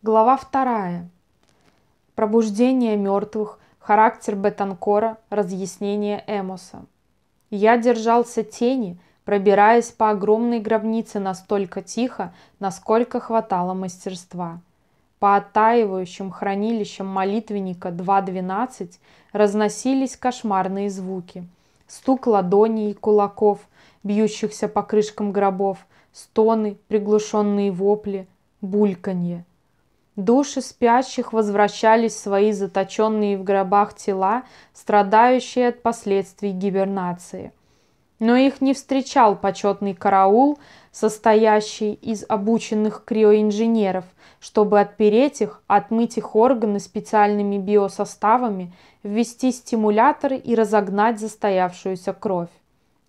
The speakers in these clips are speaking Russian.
Глава 2. Пробуждение мертвых, характер Бетанкора, разъяснение Эмоса. Я держался тени, пробираясь по огромной гробнице настолько тихо, насколько хватало мастерства. По оттаивающим хранилищам молитвенника 2.12 разносились кошмарные звуки. Стук ладоней и кулаков, бьющихся по крышкам гробов, стоны, приглушенные вопли, бульканье – Души спящих возвращались в свои заточенные в гробах тела, страдающие от последствий гибернации. Но их не встречал почетный караул, состоящий из обученных криоинженеров, чтобы отпереть их, отмыть их органы специальными биосоставами, ввести стимуляторы и разогнать застоявшуюся кровь.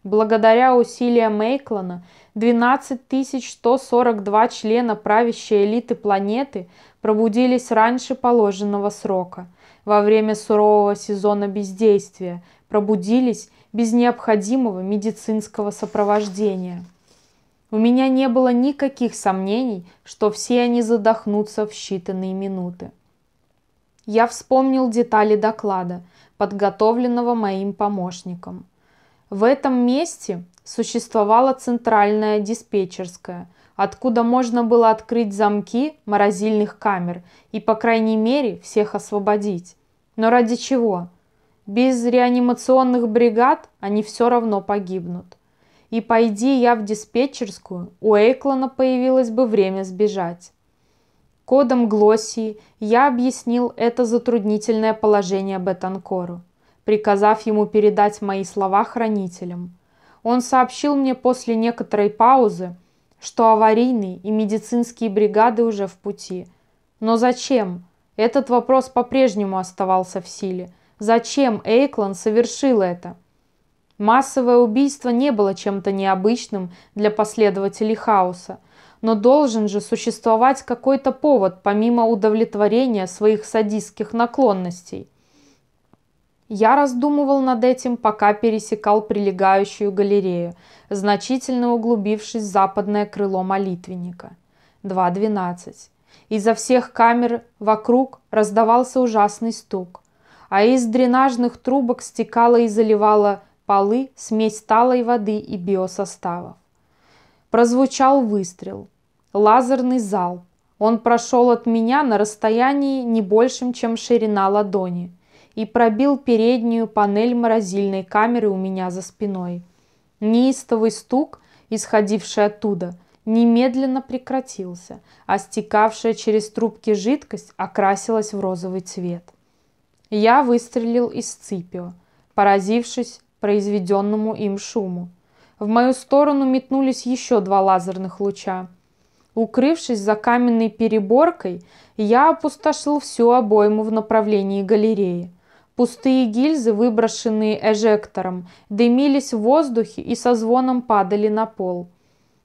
Благодаря усилиям Мейклана 12 142 члена правящей элиты планеты пробудились раньше положенного срока, во время сурового сезона бездействия, пробудились без необходимого медицинского сопровождения. У меня не было никаких сомнений, что все они задохнутся в считанные минуты. Я вспомнил детали доклада, подготовленного моим помощником. В этом месте существовала центральная диспетчерская, откуда можно было открыть замки морозильных камер и, по крайней мере, всех освободить. Но ради чего? Без реанимационных бригад они все равно погибнут. И пойди я в диспетчерскую, у Эйклана появилось бы время сбежать. Кодом Глоссии я объяснил это затруднительное положение Бетанкору, приказав ему передать мои слова хранителям – он сообщил мне после некоторой паузы, что аварийные и медицинские бригады уже в пути. Но зачем? Этот вопрос по-прежнему оставался в силе. Зачем Эйклан совершил это? Массовое убийство не было чем-то необычным для последователей хаоса, но должен же существовать какой-то повод помимо удовлетворения своих садистских наклонностей – я раздумывал над этим, пока пересекал прилегающую галерею, значительно углубившись в западное крыло молитвенника. 2.12. Изо всех камер вокруг раздавался ужасный стук, а из дренажных трубок стекала и заливала полы смесь талой воды и биосоставов. Прозвучал выстрел. Лазерный залп. Он прошел от меня на расстоянии не большим, чем ширина ладони – и пробил переднюю панель морозильной камеры у меня за спиной. Неистовый стук, исходивший оттуда, немедленно прекратился, а стекавшая через трубки жидкость окрасилась в розовый цвет. Я выстрелил из Ципио, поразившись произведенному им шуму. В мою сторону метнулись еще два лазерных луча. Укрывшись за каменной переборкой, я опустошил всю обойму в направлении галереи. Пустые гильзы, выброшенные эжектором, дымились в воздухе и со звоном падали на пол.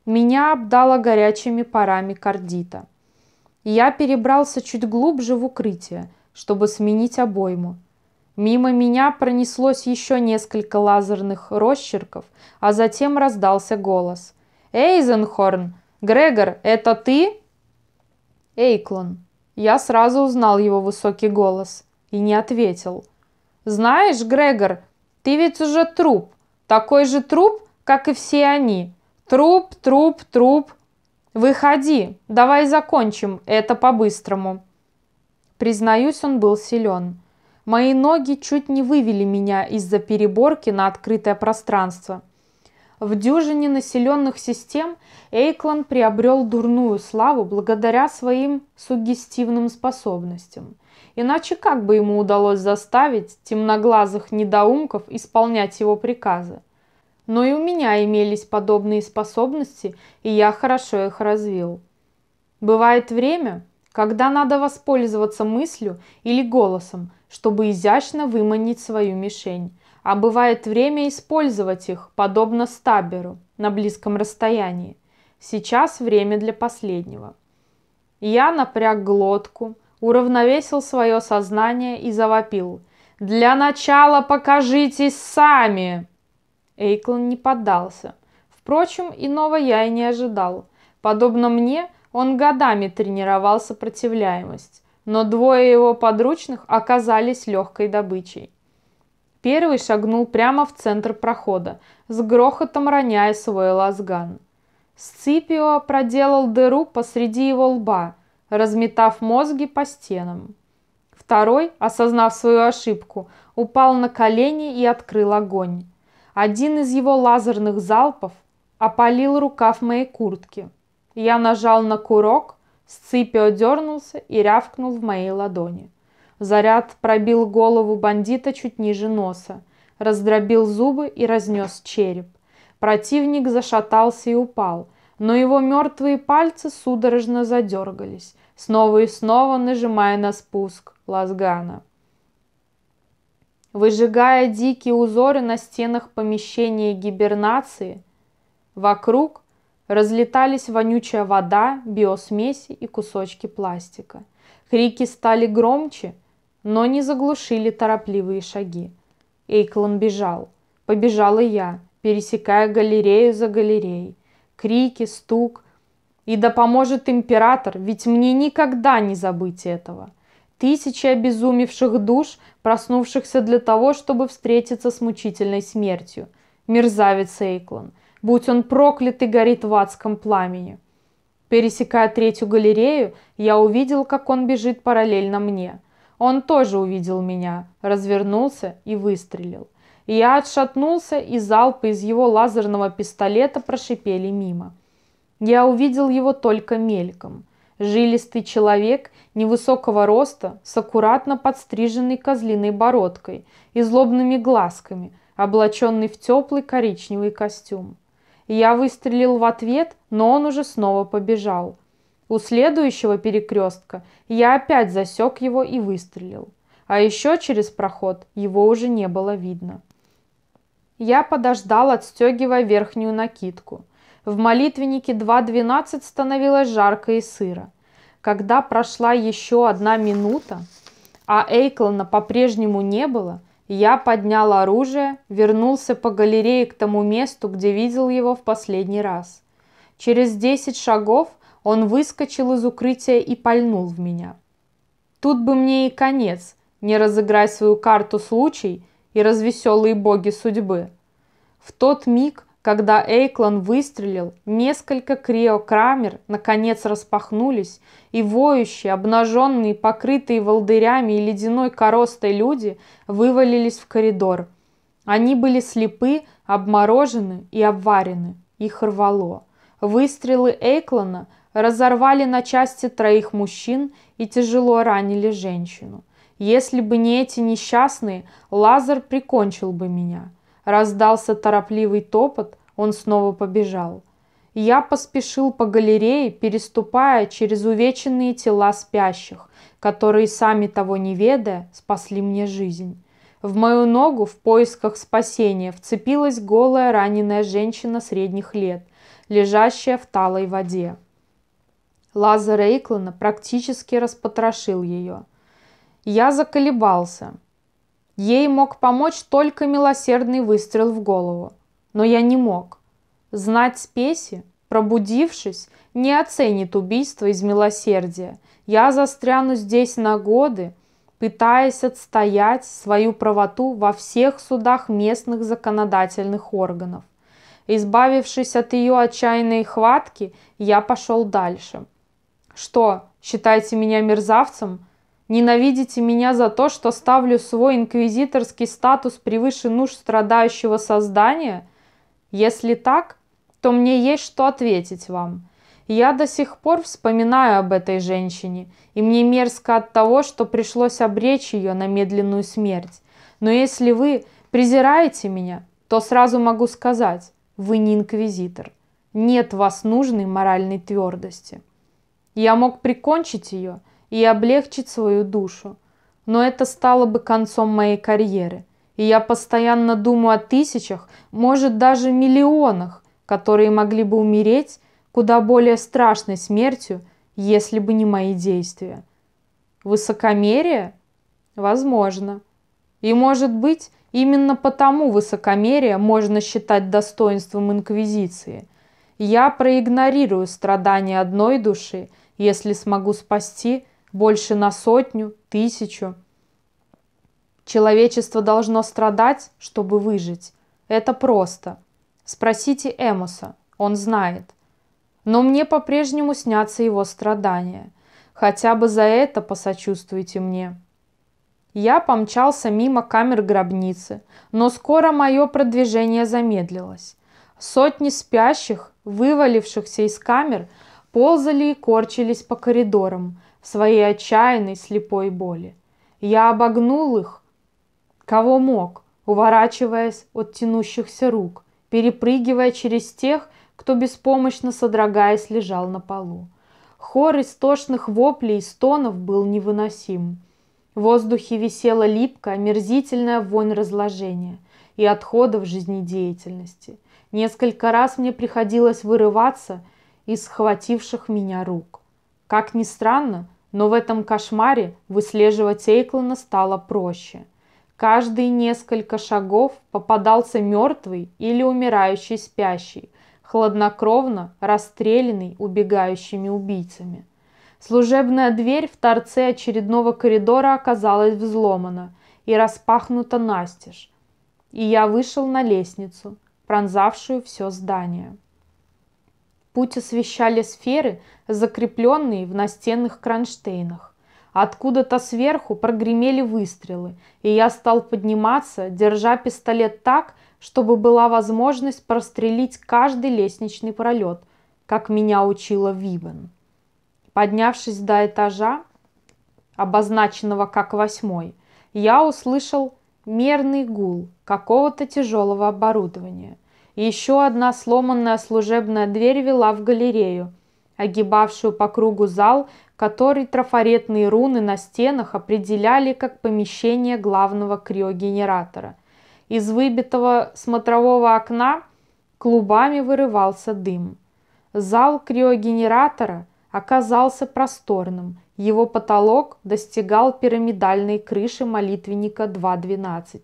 Меня обдало горячими парами кардита. Я перебрался чуть глубже в укрытие, чтобы сменить обойму. Мимо меня пронеслось еще несколько лазерных росчерков, а затем раздался голос. «Эйзенхорн! Грегор, это ты?» «Эйклон». Я сразу узнал его высокий голос и не ответил – «Знаешь, Грегор, ты ведь уже труп, такой же труп, как и все они. Труп, труп, труп. Выходи, давай закончим это по-быстрому». Признаюсь, он был силен. Мои ноги чуть не вывели меня из-за переборки на открытое пространство. В дюжине населенных систем Эйклан приобрел дурную славу благодаря своим суггестивным способностям – Иначе как бы ему удалось заставить темноглазых недоумков исполнять его приказы? Но и у меня имелись подобные способности, и я хорошо их развил. Бывает время, когда надо воспользоваться мыслью или голосом, чтобы изящно выманить свою мишень, а бывает время использовать их, подобно стаберу, на близком расстоянии. Сейчас время для последнего. Я напряг глотку, уравновесил свое сознание и завопил. «Для начала покажитесь сами!» Эйклин не поддался. Впрочем, иного я и не ожидал. Подобно мне, он годами тренировал сопротивляемость, но двое его подручных оказались легкой добычей. Первый шагнул прямо в центр прохода, с грохотом роняя свой лазган. Сципио проделал дыру посреди его лба – разметав мозги по стенам. Второй, осознав свою ошибку, упал на колени и открыл огонь. Один из его лазерных залпов опалил рукав моей куртки. Я нажал на курок, Сципио дернулся и рявкнул в моей ладони. Заряд пробил голову бандита чуть ниже носа, раздробил зубы и разнес череп. Противник зашатался и упал, но его мертвые пальцы судорожно задергались, снова и снова нажимая на спуск лазгана. Выжигая дикие узоры на стенах помещения гибернации, вокруг разлетались вонючая вода, биосмеси и кусочки пластика. Крики стали громче, но не заглушили торопливые шаги. Эйклон бежал. Побежала я, пересекая галерею за галереей крики, стук. И да поможет император, ведь мне никогда не забыть этого. Тысячи обезумевших душ, проснувшихся для того, чтобы встретиться с мучительной смертью. Мерзавец Эйклан, будь он проклят и горит в адском пламени. Пересекая третью галерею, я увидел, как он бежит параллельно мне. Он тоже увидел меня, развернулся и выстрелил. Я отшатнулся, и залпы из его лазерного пистолета прошипели мимо. Я увидел его только мельком. Жилистый человек невысокого роста, с аккуратно подстриженной козлиной бородкой и злобными глазками, облаченный в теплый коричневый костюм. Я выстрелил в ответ, но он уже снова побежал. У следующего перекрестка я опять засек его и выстрелил. А еще через проход его уже не было видно. Я подождал, отстегивая верхнюю накидку. В молитвеннике 2.12 становилось жарко и сыро. Когда прошла еще одна минута, а Эйклана по-прежнему не было, я поднял оружие, вернулся по галерее к тому месту, где видел его в последний раз. Через десять шагов он выскочил из укрытия и пальнул в меня. Тут бы мне и конец, не разыграй свою карту случай – и развеселые боги судьбы. В тот миг, когда Эйклан выстрелил, несколько криокрамер наконец распахнулись, и воющие, обнаженные, покрытые волдырями и ледяной коростой люди вывалились в коридор. Они были слепы, обморожены и обварены. Их рвало. Выстрелы Эйклана разорвали на части троих мужчин и тяжело ранили женщину. Если бы не эти несчастные, Лазар прикончил бы меня. Раздался торопливый топот, он снова побежал. Я поспешил по галерее, переступая через увеченные тела спящих, которые, сами того не ведая, спасли мне жизнь. В мою ногу в поисках спасения вцепилась голая раненая женщина средних лет, лежащая в талой воде. Лазер Эйклана практически распотрошил ее – я заколебался. Ей мог помочь только милосердный выстрел в голову. Но я не мог. Знать спеси, пробудившись, не оценит убийство из милосердия. Я застряну здесь на годы, пытаясь отстоять свою правоту во всех судах местных законодательных органов. Избавившись от ее отчаянной хватки, я пошел дальше. «Что, считаете меня мерзавцем?» Ненавидите меня за то, что ставлю свой инквизиторский статус превыше нужд страдающего создания? Если так, то мне есть что ответить вам. Я до сих пор вспоминаю об этой женщине, и мне мерзко от того, что пришлось обречь ее на медленную смерть. Но если вы презираете меня, то сразу могу сказать, вы не инквизитор. Нет вас нужной моральной твердости. Я мог прикончить ее – и облегчить свою душу. Но это стало бы концом моей карьеры. И я постоянно думаю о тысячах, может даже миллионах, которые могли бы умереть куда более страшной смертью, если бы не мои действия. Высокомерие? Возможно. И может быть, именно потому высокомерие можно считать достоинством Инквизиции. Я проигнорирую страдания одной души, если смогу спасти больше на сотню, тысячу. Человечество должно страдать, чтобы выжить. Это просто. Спросите Эмоса, он знает. Но мне по-прежнему снятся его страдания. Хотя бы за это посочувствуйте мне. Я помчался мимо камер гробницы, но скоро мое продвижение замедлилось. Сотни спящих, вывалившихся из камер, ползали и корчились по коридорам, своей отчаянной слепой боли. Я обогнул их, кого мог, уворачиваясь от тянущихся рук, перепрыгивая через тех, кто беспомощно содрогаясь лежал на полу. Хор истошных воплей и стонов был невыносим. В воздухе висела липкая, мерзительная вонь разложения и отходов жизнедеятельности. Несколько раз мне приходилось вырываться из схвативших меня рук. Как ни странно, но в этом кошмаре выслеживать Эйклана стало проще. Каждые несколько шагов попадался мертвый или умирающий спящий, хладнокровно расстрелянный убегающими убийцами. Служебная дверь в торце очередного коридора оказалась взломана и распахнута настежь, и я вышел на лестницу, пронзавшую все здание. Путь освещали сферы, закрепленные в настенных кронштейнах. Откуда-то сверху прогремели выстрелы, и я стал подниматься, держа пистолет так, чтобы была возможность прострелить каждый лестничный пролет, как меня учила Вибен. Поднявшись до этажа, обозначенного как восьмой, я услышал мерный гул какого-то тяжелого оборудования – еще одна сломанная служебная дверь вела в галерею, огибавшую по кругу зал, который трафаретные руны на стенах определяли как помещение главного криогенератора. Из выбитого смотрового окна клубами вырывался дым. Зал криогенератора оказался просторным, его потолок достигал пирамидальной крыши молитвенника 2.12.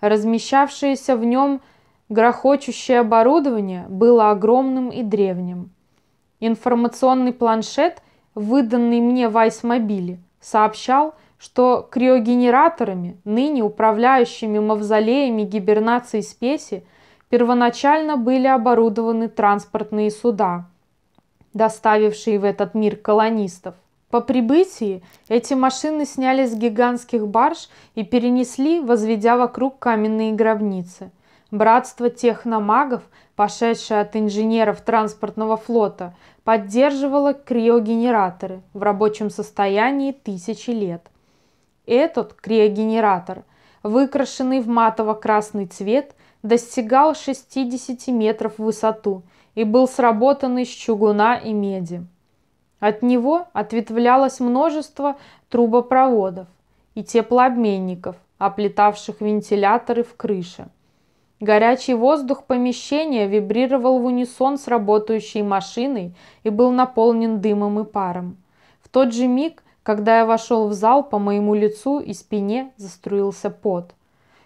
Размещавшиеся в нем – Грохочущее оборудование было огромным и древним. Информационный планшет, выданный мне в Айсмобиле, сообщал, что криогенераторами, ныне управляющими мавзолеями гибернации спеси, первоначально были оборудованы транспортные суда, доставившие в этот мир колонистов. По прибытии эти машины сняли с гигантских барж и перенесли, возведя вокруг каменные гробницы. Братство техномагов, пошедшее от инженеров транспортного флота, поддерживало криогенераторы в рабочем состоянии тысячи лет. Этот криогенератор, выкрашенный в матово-красный цвет, достигал 60 метров в высоту и был сработан из чугуна и меди. От него ответвлялось множество трубопроводов и теплообменников, оплетавших вентиляторы в крыше – Горячий воздух помещения вибрировал в унисон с работающей машиной и был наполнен дымом и паром. В тот же миг, когда я вошел в зал, по моему лицу и спине заструился пот.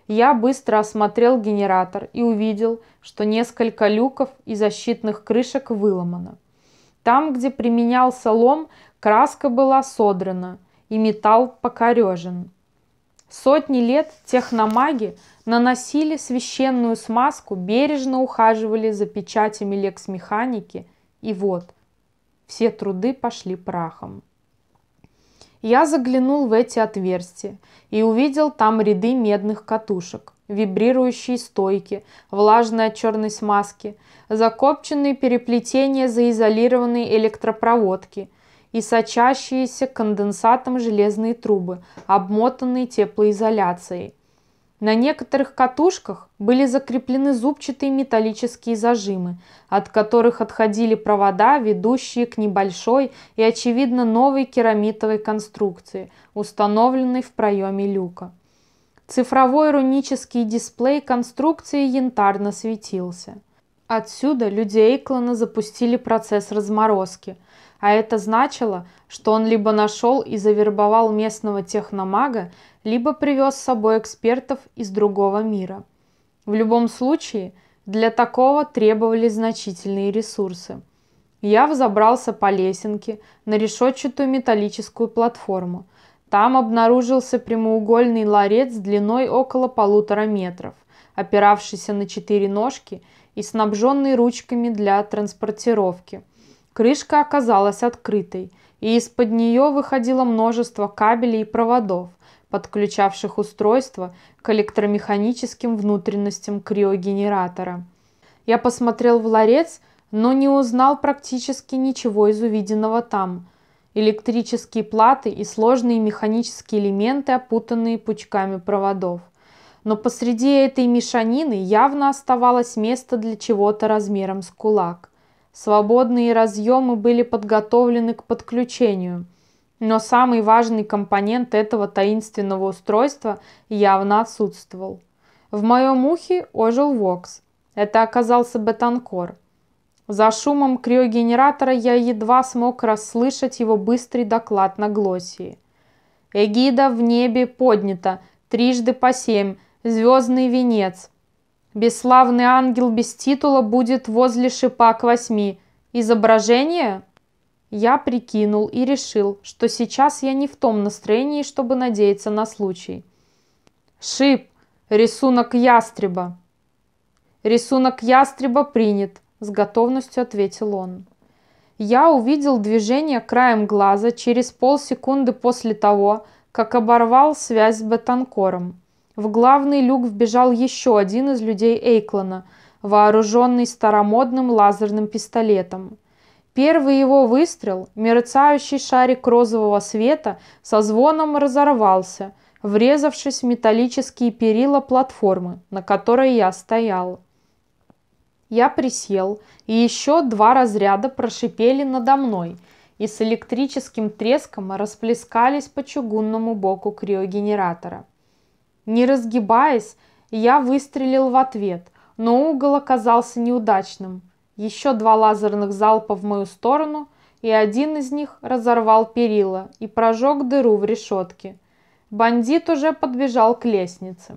Я быстро осмотрел генератор и увидел, что несколько люков и защитных крышек выломано. Там, где применялся лом, краска была содрана и металл покорежен. Сотни лет техномаги наносили священную смазку, бережно ухаживали за печатями лексмеханики, и вот, все труды пошли прахом. Я заглянул в эти отверстия и увидел там ряды медных катушек, вибрирующие стойки, влажные от черной смазки, закопченные переплетения заизолированной электропроводки – и сочащиеся конденсатом железные трубы, обмотанные теплоизоляцией. На некоторых катушках были закреплены зубчатые металлические зажимы, от которых отходили провода, ведущие к небольшой и, очевидно, новой керамитовой конструкции, установленной в проеме люка. Цифровой рунический дисплей конструкции янтарно светился. Отсюда люди Эйклана запустили процесс разморозки – а это значило, что он либо нашел и завербовал местного техномага, либо привез с собой экспертов из другого мира. В любом случае, для такого требовали значительные ресурсы. Я взобрался по лесенке на решетчатую металлическую платформу. Там обнаружился прямоугольный ларец длиной около полутора метров, опиравшийся на четыре ножки и снабженный ручками для транспортировки – Крышка оказалась открытой, и из-под нее выходило множество кабелей и проводов, подключавших устройство к электромеханическим внутренностям криогенератора. Я посмотрел в ларец, но не узнал практически ничего из увиденного там. Электрические платы и сложные механические элементы, опутанные пучками проводов. Но посреди этой мешанины явно оставалось место для чего-то размером с кулак. Свободные разъемы были подготовлены к подключению, но самый важный компонент этого таинственного устройства явно отсутствовал. В моем ухе ожил Вокс. Это оказался Бетанкор. За шумом криогенератора я едва смог расслышать его быстрый доклад на глоссии. Эгида в небе поднята, трижды по семь, звездный венец – Бесславный ангел без титула будет возле шипа к восьми. Изображение? Я прикинул и решил, что сейчас я не в том настроении, чтобы надеяться на случай. Шип. Рисунок ястреба. Рисунок ястреба принят, с готовностью ответил он. Я увидел движение краем глаза через полсекунды после того, как оборвал связь с Бетанкором. В главный люк вбежал еще один из людей Эйклона, вооруженный старомодным лазерным пистолетом. Первый его выстрел, мерцающий шарик розового света, со звоном разорвался, врезавшись в металлические перила платформы, на которой я стоял. Я присел, и еще два разряда прошипели надо мной и с электрическим треском расплескались по чугунному боку криогенератора. Не разгибаясь, я выстрелил в ответ, но угол оказался неудачным. Еще два лазерных залпа в мою сторону, и один из них разорвал перила и прожег дыру в решетке. Бандит уже подбежал к лестнице.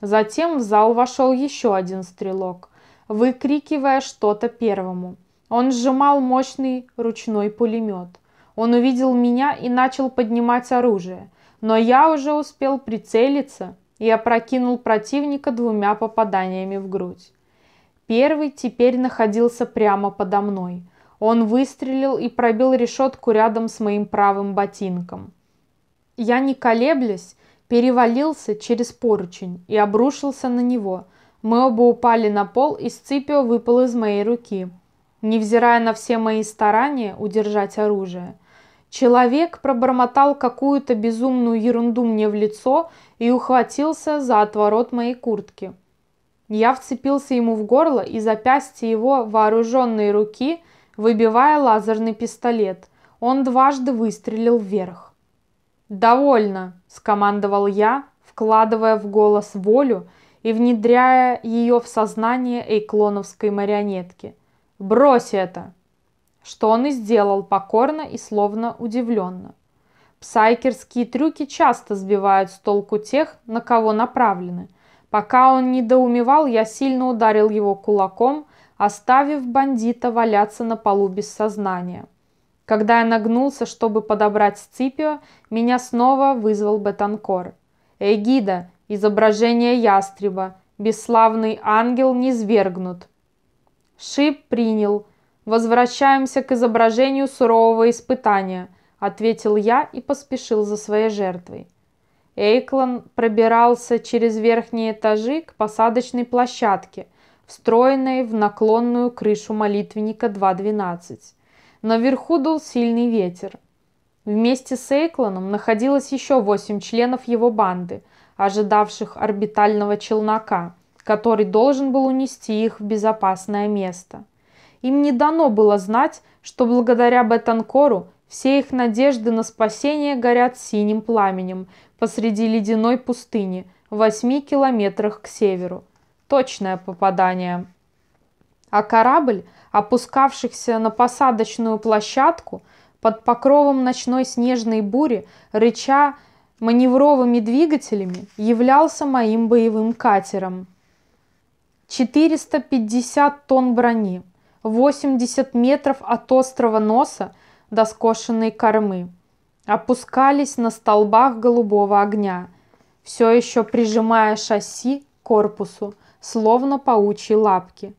Затем в зал вошел еще один стрелок, выкрикивая что-то первому. Он сжимал мощный ручной пулемет. Он увидел меня и начал поднимать оружие – но я уже успел прицелиться и опрокинул противника двумя попаданиями в грудь. Первый теперь находился прямо подо мной. Он выстрелил и пробил решетку рядом с моим правым ботинком. Я, не колеблясь, перевалился через поручень и обрушился на него. Мы оба упали на пол, и Сципио выпал из моей руки. Невзирая на все мои старания удержать оружие – Человек пробормотал какую-то безумную ерунду мне в лицо и ухватился за отворот моей куртки. Я вцепился ему в горло и запястье его вооруженной руки, выбивая лазерный пистолет. Он дважды выстрелил вверх. «Довольно!» – скомандовал я, вкладывая в голос волю и внедряя ее в сознание эйклоновской марионетки. «Брось это!» что он и сделал покорно и словно удивленно. Псайкерские трюки часто сбивают с толку тех, на кого направлены. Пока он недоумевал, я сильно ударил его кулаком, оставив бандита валяться на полу без сознания. Когда я нагнулся, чтобы подобрать Сципио, меня снова вызвал Бетанкор. «Эгида, изображение ястреба, бесславный ангел не свергнут». Шип принял – «Возвращаемся к изображению сурового испытания», – ответил я и поспешил за своей жертвой. Эйклан пробирался через верхние этажи к посадочной площадке, встроенной в наклонную крышу молитвенника 2.12. Наверху дул сильный ветер. Вместе с Эйкланом находилось еще восемь членов его банды, ожидавших орбитального челнока, который должен был унести их в безопасное место. Им не дано было знать, что благодаря Бетанкору все их надежды на спасение горят синим пламенем посреди ледяной пустыни в восьми километрах к северу. Точное попадание. А корабль, опускавшихся на посадочную площадку под покровом ночной снежной бури, рыча маневровыми двигателями, являлся моим боевым катером. 450 тонн брони, 80 метров от острого носа до скошенной кормы. Опускались на столбах голубого огня, все еще прижимая шасси к корпусу, словно паучьи лапки.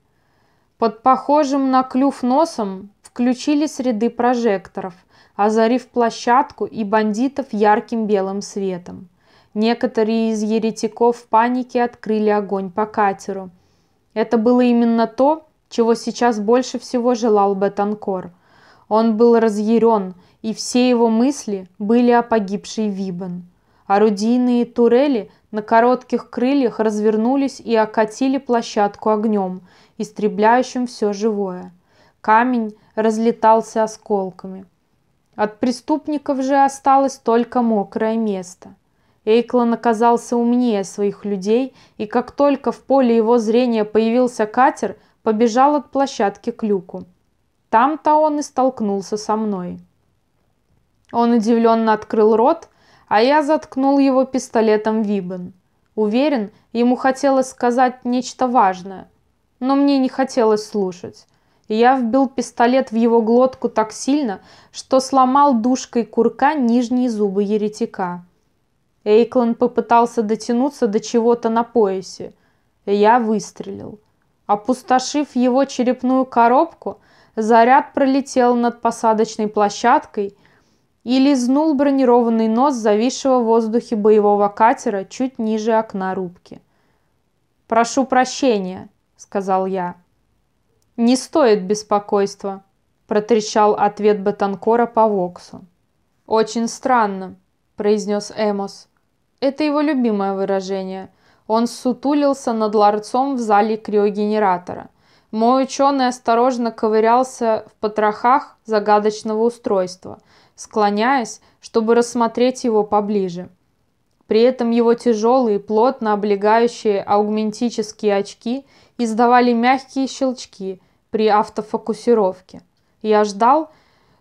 Под похожим на клюв носом включились ряды прожекторов, озарив площадку и бандитов ярким белым светом. Некоторые из еретиков в панике открыли огонь по катеру. Это было именно то, чего сейчас больше всего желал Бетанкор. Он был разъярен, и все его мысли были о погибшей Вибан. Орудийные турели на коротких крыльях развернулись и окатили площадку огнем, истребляющим все живое. Камень разлетался осколками. От преступников же осталось только мокрое место. Эйклан оказался умнее своих людей, и как только в поле его зрения появился катер – побежал от площадки к люку. Там-то он и столкнулся со мной. Он удивленно открыл рот, а я заткнул его пистолетом Вибен. Уверен, ему хотелось сказать нечто важное, но мне не хотелось слушать. Я вбил пистолет в его глотку так сильно, что сломал душкой курка нижние зубы еретика. Эйклан попытался дотянуться до чего-то на поясе. Я выстрелил. Опустошив его черепную коробку, заряд пролетел над посадочной площадкой и лизнул бронированный нос зависшего в воздухе боевого катера чуть ниже окна рубки. «Прошу прощения», — сказал я. «Не стоит беспокойства», — протрещал ответ Батанкора по Воксу. «Очень странно», — произнес Эмос. «Это его любимое выражение — он сутулился над ларцом в зале криогенератора. Мой ученый осторожно ковырялся в потрохах загадочного устройства, склоняясь, чтобы рассмотреть его поближе. При этом его тяжелые, плотно облегающие аугментические очки издавали мягкие щелчки при автофокусировке. Я ждал,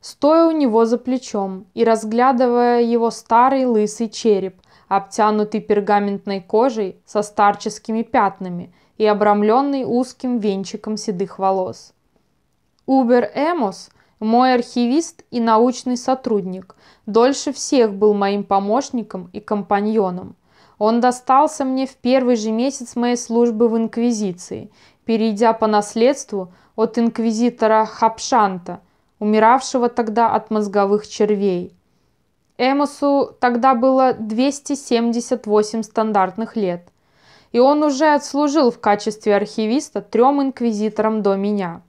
стоя у него за плечом и разглядывая его старый лысый череп, обтянутый пергаментной кожей со старческими пятнами и обрамленный узким венчиком седых волос. Убер Эмос – мой архивист и научный сотрудник, дольше всех был моим помощником и компаньоном. Он достался мне в первый же месяц моей службы в Инквизиции, перейдя по наследству от инквизитора Хапшанта, умиравшего тогда от мозговых червей – Эмосу тогда было 278 стандартных лет, и он уже отслужил в качестве архивиста трем инквизиторам до меня.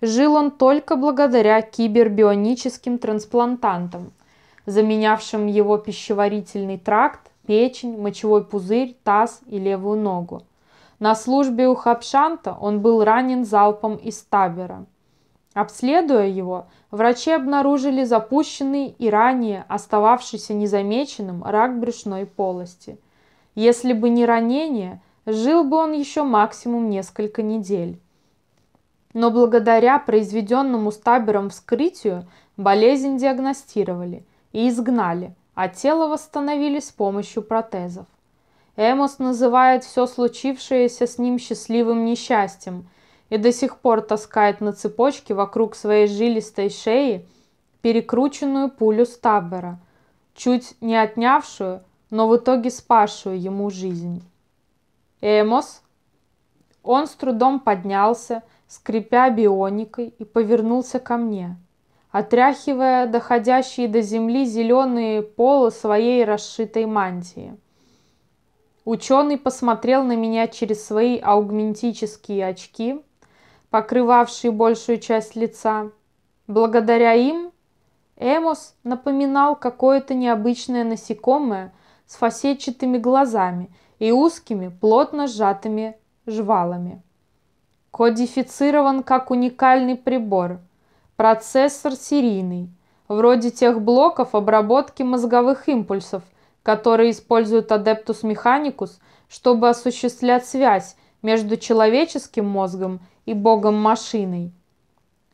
Жил он только благодаря кибербионическим трансплантантам, заменявшим его пищеварительный тракт, печень, мочевой пузырь, таз и левую ногу. На службе у Хапшанта он был ранен залпом из табера – Обследуя его, врачи обнаружили запущенный и ранее остававшийся незамеченным рак брюшной полости. Если бы не ранение, жил бы он еще максимум несколько недель. Но благодаря произведенному стабером вскрытию болезнь диагностировали и изгнали, а тело восстановили с помощью протезов. Эмос называет все случившееся с ним счастливым несчастьем – и до сих пор таскает на цепочке вокруг своей жилистой шеи перекрученную пулю Стаббера, чуть не отнявшую, но в итоге спасшую ему жизнь. «Эмос?» Он с трудом поднялся, скрипя бионикой, и повернулся ко мне, отряхивая доходящие до земли зеленые полы своей расшитой мантии. Ученый посмотрел на меня через свои аугментические очки, покрывавшие большую часть лица. Благодаря им Эмос напоминал какое-то необычное насекомое с фасетчатыми глазами и узкими, плотно сжатыми жвалами. Кодифицирован как уникальный прибор, процессор серийный, вроде тех блоков обработки мозговых импульсов, которые использует Adeptus Mechanicus, чтобы осуществлять связь между человеческим мозгом и богом-машиной.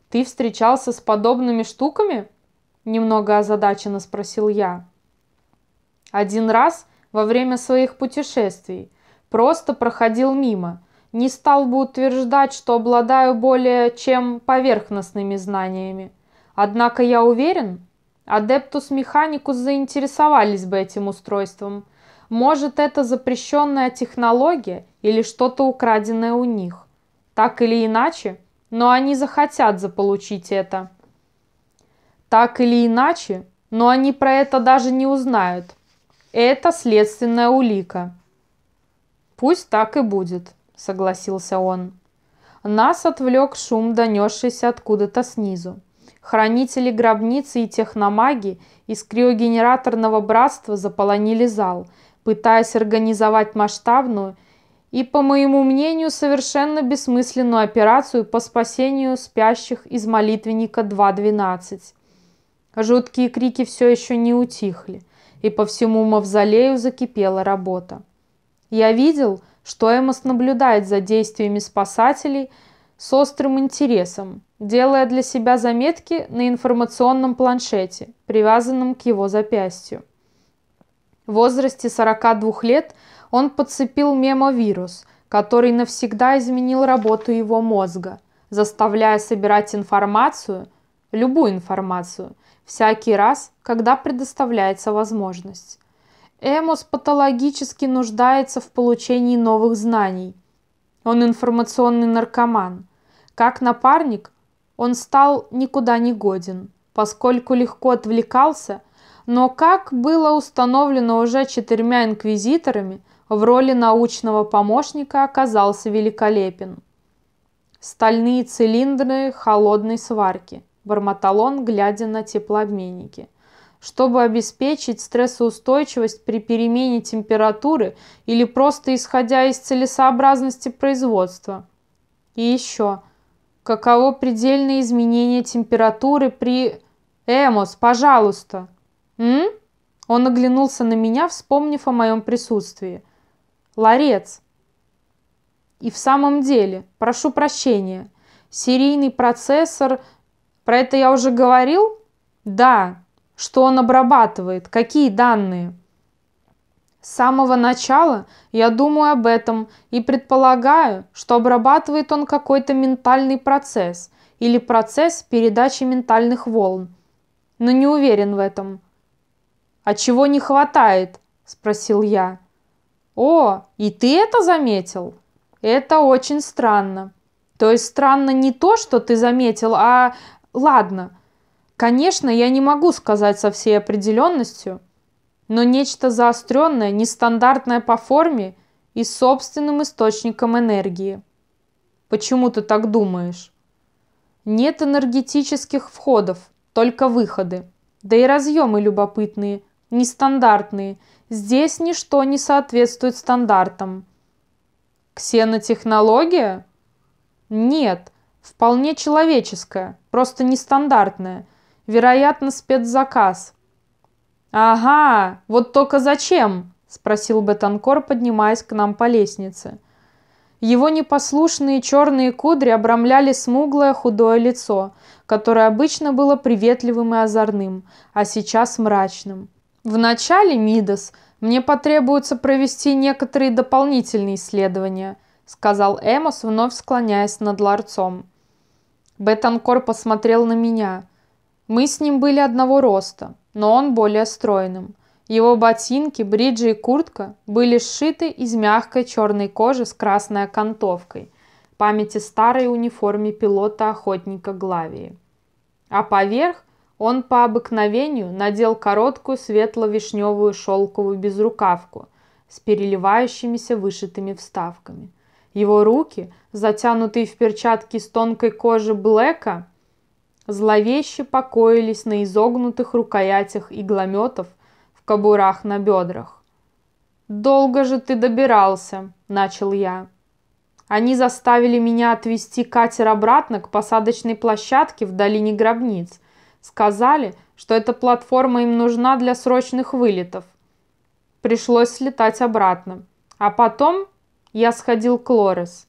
«Ты встречался с подобными штуками?» – немного озадаченно спросил я. «Один раз во время своих путешествий просто проходил мимо. Не стал бы утверждать, что обладаю более чем поверхностными знаниями. Однако я уверен, Адептус Механикус заинтересовались бы этим устройством – может, это запрещенная технология или что-то украденное у них. Так или иначе, но они захотят заполучить это. Так или иначе, но они про это даже не узнают. Это следственная улика. Пусть так и будет, согласился он. Нас отвлек шум, донесшийся откуда-то снизу. Хранители гробницы и техномаги из криогенераторного братства заполонили зал – пытаясь организовать масштабную и, по моему мнению, совершенно бессмысленную операцию по спасению спящих из молитвенника 2.12. Жуткие крики все еще не утихли, и по всему мавзолею закипела работа. Я видел, что Эмос наблюдает за действиями спасателей с острым интересом, делая для себя заметки на информационном планшете, привязанном к его запястью. В возрасте 42 лет он подцепил мемовирус, который навсегда изменил работу его мозга, заставляя собирать информацию, любую информацию, всякий раз, когда предоставляется возможность. Эмос патологически нуждается в получении новых знаний. Он информационный наркоман. Как напарник он стал никуда не годен, поскольку легко отвлекался – но как было установлено уже четырьмя инквизиторами, в роли научного помощника оказался великолепен. «Стальные цилиндры холодной сварки», – бормотал он, глядя на теплообменники. Чтобы обеспечить стрессоустойчивость при перемене температуры или просто исходя из целесообразности производства. И еще, каково предельное изменение температуры при... «Эмос, пожалуйста!» «М?», Он оглянулся на меня, вспомнив о моем присутствии. «Ларец!» «И в самом деле, прошу прощения, серийный процессор... Про это я уже говорил?» «Да, что он обрабатывает, какие данные?» С самого начала я думаю об этом и предполагаю, что обрабатывает он какой-то ментальный процесс или процесс передачи ментальных волн. Но не уверен в этом. «А чего не хватает?» – спросил я. «О, и ты это заметил?» «Это очень странно. То есть странно не то, что ты заметил, а... Ладно. Конечно, я не могу сказать со всей определенностью, но нечто заостренное, нестандартное по форме и собственным источником энергии. Почему ты так думаешь? Нет энергетических входов, только выходы. Да и разъемы любопытные – нестандартные. Здесь ничто не соответствует стандартам. Ксенотехнология? Нет, вполне человеческая, просто нестандартная. Вероятно, спецзаказ. «Ага, вот только зачем?» – спросил Бетанкор, поднимаясь к нам по лестнице. Его непослушные черные кудри обрамляли смуглое худое лицо, которое обычно было приветливым и озорным, а сейчас мрачным. В начале МИДОС мне потребуется провести некоторые дополнительные исследования, сказал Эмос, вновь склоняясь над ларцом. Бетанкор посмотрел на меня. Мы с ним были одного роста, но он более стройным. Его ботинки, бриджи и куртка были сшиты из мягкой черной кожи с красной окантовкой, памяти старой униформе пилота-охотника Главии. А поверх он по обыкновению надел короткую светло-вишневую шелковую безрукавку с переливающимися вышитыми вставками. Его руки, затянутые в перчатки из тонкой кожи Блэка, зловеще покоились на изогнутых рукоятях иглометов в кобурах на бедрах. «Долго же ты добирался», – начал я. Они заставили меня отвезти катер обратно к посадочной площадке в долине гробниц, Сказали, что эта платформа им нужна для срочных вылетов. Пришлось слетать обратно. А потом я сходил к Лорес.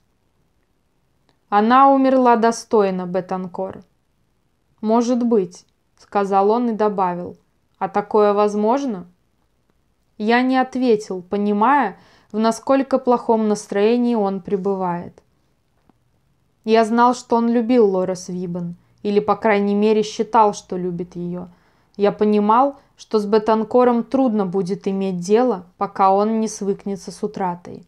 Она умерла достойно, Бетанкор. «Может быть», — сказал он и добавил. «А такое возможно?» Я не ответил, понимая, в насколько плохом настроении он пребывает. Я знал, что он любил Лорес Вибен — или, по крайней мере, считал, что любит ее. Я понимал, что с Бетанкором трудно будет иметь дело, пока он не свыкнется с утратой.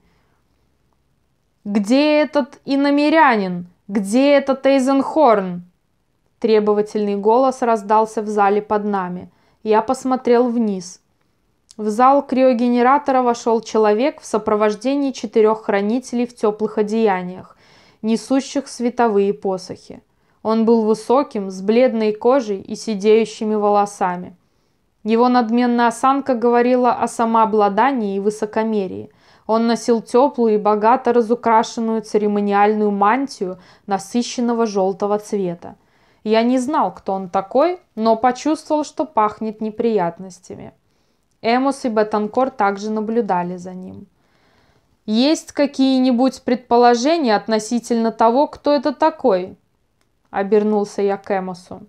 «Где этот иномерянин? Где этот Эйзенхорн?» Требовательный голос раздался в зале под нами. Я посмотрел вниз. В зал криогенератора вошел человек в сопровождении четырех хранителей в теплых одеяниях, несущих световые посохи. Он был высоким, с бледной кожей и сидеющими волосами. Его надменная осанка говорила о самообладании и высокомерии. Он носил теплую и богато разукрашенную церемониальную мантию насыщенного желтого цвета. Я не знал, кто он такой, но почувствовал, что пахнет неприятностями. Эмус и Бетанкор также наблюдали за ним. «Есть какие-нибудь предположения относительно того, кто это такой?» – обернулся я к Эмосу.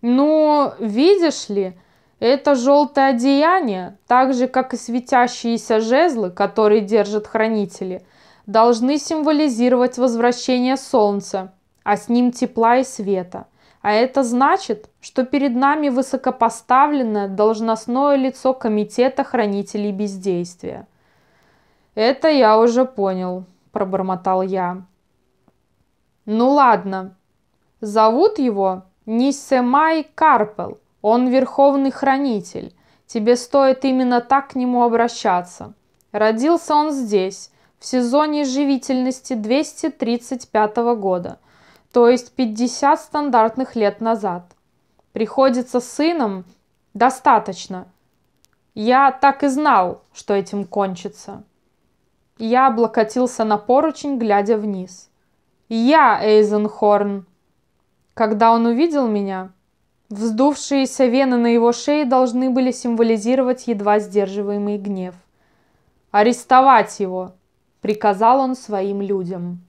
«Ну, видишь ли, это желтое одеяние, так же, как и светящиеся жезлы, которые держат хранители, должны символизировать возвращение солнца, а с ним тепла и света. А это значит, что перед нами высокопоставленное должностное лицо Комитета хранителей бездействия. «Это я уже понял», – пробормотал я. «Ну ладно, Зовут его Нисемай Карпел. Он верховный хранитель. Тебе стоит именно так к нему обращаться. Родился он здесь, в сезоне живительности 235 года, то есть 50 стандартных лет назад. Приходится сыном достаточно. Я так и знал, что этим кончится. Я облокотился на поручень, глядя вниз. Я Эйзенхорн, когда он увидел меня, вздувшиеся вены на его шее должны были символизировать едва сдерживаемый гнев. «Арестовать его!» – приказал он своим людям.